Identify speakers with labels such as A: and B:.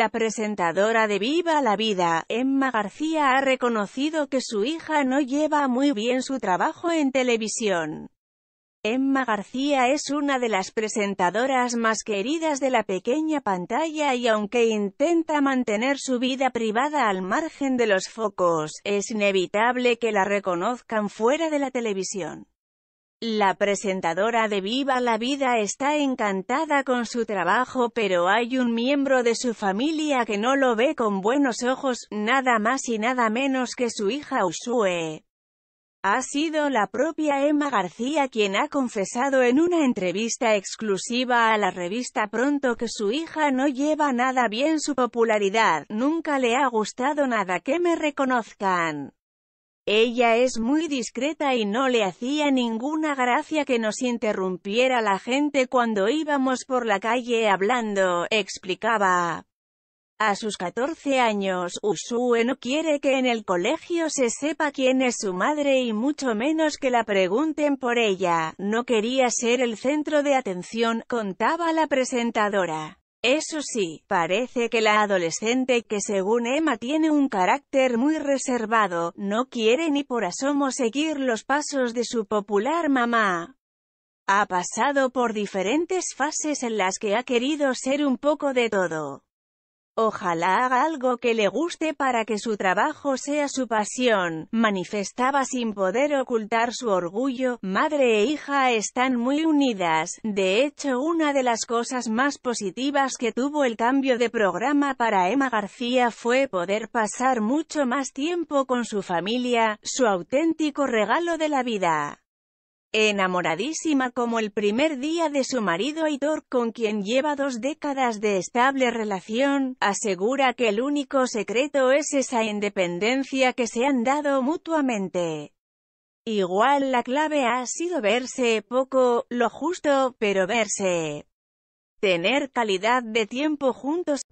A: La presentadora de Viva la Vida, Emma García ha reconocido que su hija no lleva muy bien su trabajo en televisión. Emma García es una de las presentadoras más queridas de la pequeña pantalla y aunque intenta mantener su vida privada al margen de los focos, es inevitable que la reconozcan fuera de la televisión. La presentadora de Viva la Vida está encantada con su trabajo pero hay un miembro de su familia que no lo ve con buenos ojos, nada más y nada menos que su hija Usue. Ha sido la propia Emma García quien ha confesado en una entrevista exclusiva a la revista Pronto que su hija no lleva nada bien su popularidad, nunca le ha gustado nada que me reconozcan. Ella es muy discreta y no le hacía ninguna gracia que nos interrumpiera la gente cuando íbamos por la calle hablando, explicaba. A sus 14 años, Usue no quiere que en el colegio se sepa quién es su madre y mucho menos que la pregunten por ella. No quería ser el centro de atención, contaba la presentadora. Eso sí, parece que la adolescente que según Emma tiene un carácter muy reservado, no quiere ni por asomo seguir los pasos de su popular mamá. Ha pasado por diferentes fases en las que ha querido ser un poco de todo. Ojalá haga algo que le guste para que su trabajo sea su pasión, manifestaba sin poder ocultar su orgullo, madre e hija están muy unidas, de hecho una de las cosas más positivas que tuvo el cambio de programa para Emma García fue poder pasar mucho más tiempo con su familia, su auténtico regalo de la vida enamoradísima como el primer día de su marido Aitor, con quien lleva dos décadas de estable relación, asegura que el único secreto es esa independencia que se han dado mutuamente. Igual la clave ha sido verse poco, lo justo, pero verse. Tener calidad de tiempo juntos.